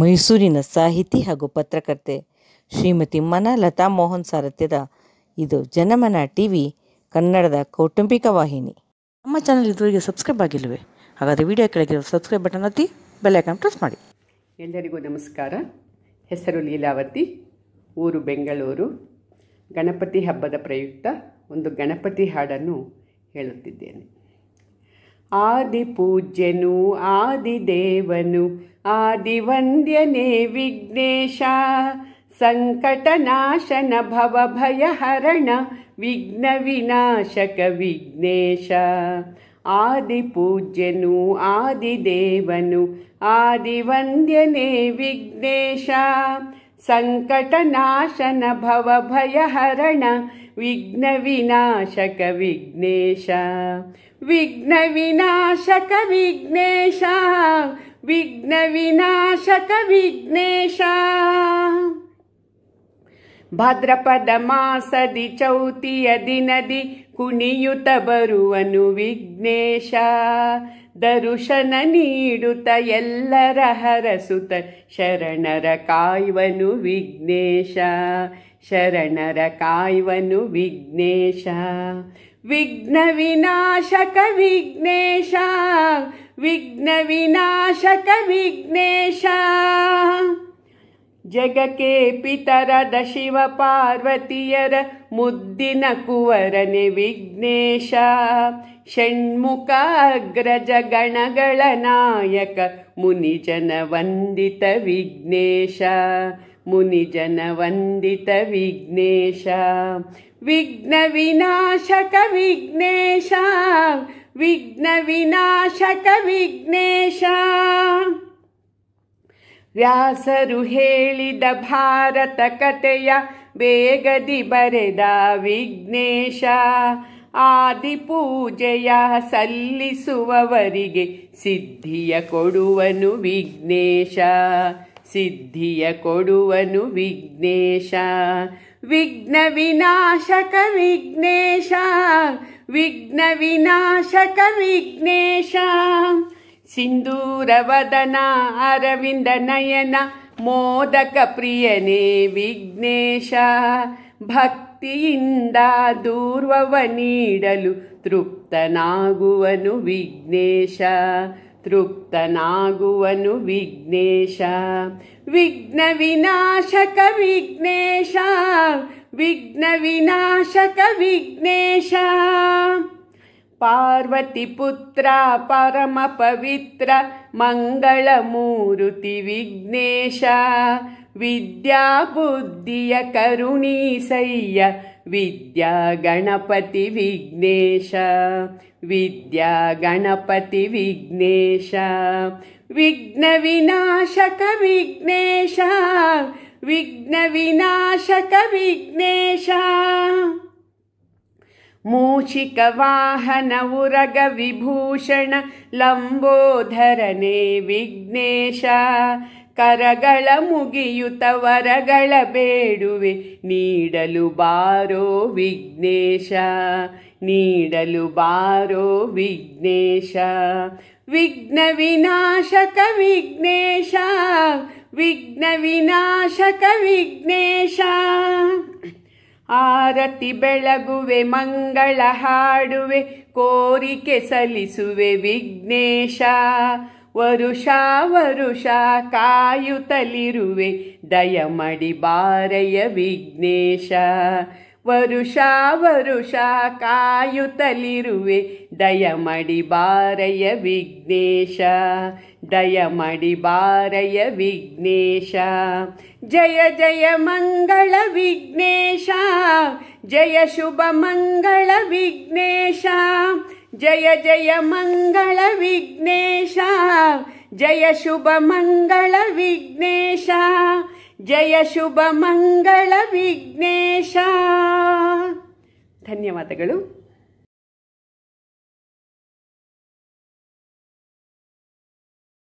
ಮೈಸೂರಿನ ಸಾಹಿತಿ ಹಾಗೂ ಪತ್ರಕರ್ತೆ ಶ್ರೀಮತಿ ಮನ ಲತಾ ಮೋಹನ್ ಸಾರಥ್ಯದ ಇದು ಜನಮನ ಟಿ ವಿ ಕನ್ನಡದ ಕೌಟುಂಬಿಕ ವಾಹಿನಿ ನಮ್ಮ ಚಾನಲ್ ಇದುವರೆಗೆ ಸಬ್ಸ್ಕ್ರೈಬ್ ಆಗಿಲ್ವೇ ಹಾಗಾದರೆ ವಿಡಿಯೋ ಕೆಳಗಿರುವ ಸಬ್ಸ್ಕ್ರೈಬ್ ಬಟನ್ ಒತ್ತಿ ಐಕನ್ ಪ್ರೆಸ್ ಮಾಡಿ ಎಲ್ಲರಿಗೂ ನಮಸ್ಕಾರ ಹೆಸರು ಲೀಲಾವತಿ ಊರು ಬೆಂಗಳೂರು ಗಣಪತಿ ಹಬ್ಬದ ಪ್ರಯುಕ್ತ ಒಂದು ಗಣಪತಿ ಹಾಡನ್ನು ಹೇಳುತ್ತಿದ್ದೇನೆ आदिपूज्यनु आदिदेवनु आदिवन्द्यने विघ्नेश संकटनाशन भवभयहरण विघ्नविनाशक हरण विघ्नविनाशकविघ्नेश आदिपूज्यनु आदिदेवनु आदिवन्द्यने विघ्नेश संकटनाशन भवभयहरण ವಿಘ್ನ ವಿನಾಶಕ ವಿಘ್ನೇಶ ವಿಘ್ನ ವಿನಾಶಕ ವಿಘ್ನೇಶ ವಿಘ್ನ ವಿನಾಶಕ ವಿಘ್ನೇಶ ಭದ್ರಪದ ಮಾಸದಿ ಚೌತಿಯ ದಿನದಿ ಕುಣಿಯುತ ಬರುವನು ವಿಘ್ನೇಶ ದರುಶನ ನೀಡುತ್ತ ಎಲ್ಲರ ಹರಸುತ ಶರಣರ ಕಾಯುವನು ವಿಘ್ನೇಶ ಶರಣರ ಕಾಯುವನು ವಿಘ್ನೇಶ ವಿಘ್ನ ವಿನಾಶಕ ವಿಘ್ನೇಶ ವಿಘ್ನ ವಿನಾಶಕ ವಿಘ್ನೇಶ ಜಗಕ್ಕೆ ಪಿತರದ ಶಿವ ಪಾರ್ವತಿಯರ ಮುದ್ದಿನ ಕುವರನೆ ವಿಘ್ನೇಶ ಷಣ್ಮುಖ ಅಗ್ರಜ ಗಣಗಳ ನಾಯಕ ಮುನಿಜನ ವಂದಿತ ವಿಘ್ನೇಶ ಮುನಿಜನ ವಂದಿತ ವಿಘ್ನೇಶ ವಿಘ್ನ ವಿನಾಶಕ ವಿಘ್ನೇಶ ವಿಘ್ನ ವಿನಾಶಕ ವಿಘ್ನೇಶ ವ್ಯಾಸರು ಹೇಳಿದ ಭಾರತ ಕಥೆಯ ಬೇಗದಿ ಬರೆದ ವಿಘ್ನೇಶ ಆದಿ ಪೂಜೆಯ ಸಲ್ಲಿಸುವವರಿಗೆ ಸಿದ್ಧಿಯ ಕೊಡುವನು ವಿಘ್ನೇಶ ಸಿದ್ಧಿಯ ಕೊಡುವನು ವಿಘ್ನೇಶ ವಿಘ್ನ ವಿನಾಶಕ ವಿಘ್ನೇಶ ವಿಘ್ನ ವಿನಾಶಕ ವಿಘ್ನೇಶ ಸಿಂಧೂರವದನ ಅರವಿಂದ ನಯನ ಮೋದಕ ಪ್ರಿಯನೇ ವಿಘ್ನೇಶ ಭಕ್ತಿಯಿಂದ ದೂರ್ವವ ನೀಡಲು ತೃಪ್ತನಾಗುವನು ವಿಘ್ನೇಶ तृप्तनागुवनु विघ्नेश विघ्नविनाशक विघ्नेश विघ्नविनाशक विघ्नेश पार्वतीपुत्र परमपवित्र मङ्गलमूर्ति विघ्नेश विद्याबुद्ध्य करुणी सैय्य विद्या गणपति विघ्नेश विद्या गणपति विघ्नेश विनाशक विघ्नेश विनाशक विघ्नेश उरग विभूषण लंबोधरने विघ्नेश ಕರಗಳ ಮುಗಿಯುತ ವರಗಳ ಬೇಡುವೆ ನೀಡಲು ಬಾರೋ ವಿಘ್ನೇಶ ನೀಡಲು ಬಾರೋ ವಿಘ್ನೇಶ ವಿಘ್ನ ವಿನಾಶಕ ವಿಘ್ನೇಶ ವಿಘ್ನ ವಿನಾಶಕ ವಿಘ್ನೇಶ ಆರತಿ ಬೆಳಗುವೆ ಮಂಗಳ ಹಾಡುವೆ ಕೋರಿಕೆ ಸಲ್ಲಿಸುವೆ ವಿಘ್ನೇಶ ವರುಷ ವರುಷ ಕಾಯುತ್ತಲಿರುವೆ ದಯಮಡಿ ಬಾರಯ ವಿಘ್ನೇಶ ವರುಷ ವರುಷ ಕಾಯುತ್ತಲಿರುವೆ ದಯಮಡಿ ಬಾರಯ ವಿಘ್ನೇಶ ದಯಮಡಿ ಬಾರಯ ವಿಘ್ನೇಶ ಜಯ ಜಯ ಮಂಗಳ ವಿಘ್ನೇಶ ಜಯ ಶುಭ ಮಂಗಳ ವಿಘ್ನೇಶ ಜಯ ಜಯ ಮಂಗಳ ವಿಘ್ನೇಶ ಜಯ ಶುಭ ಮಂಗಳ ವಿಘ್ನೇಶ ಜಯ ಶುಭ ಮಂಗಳ ವಿಘ್ನೇಶ ಧನ್ಯವಾದಗಳು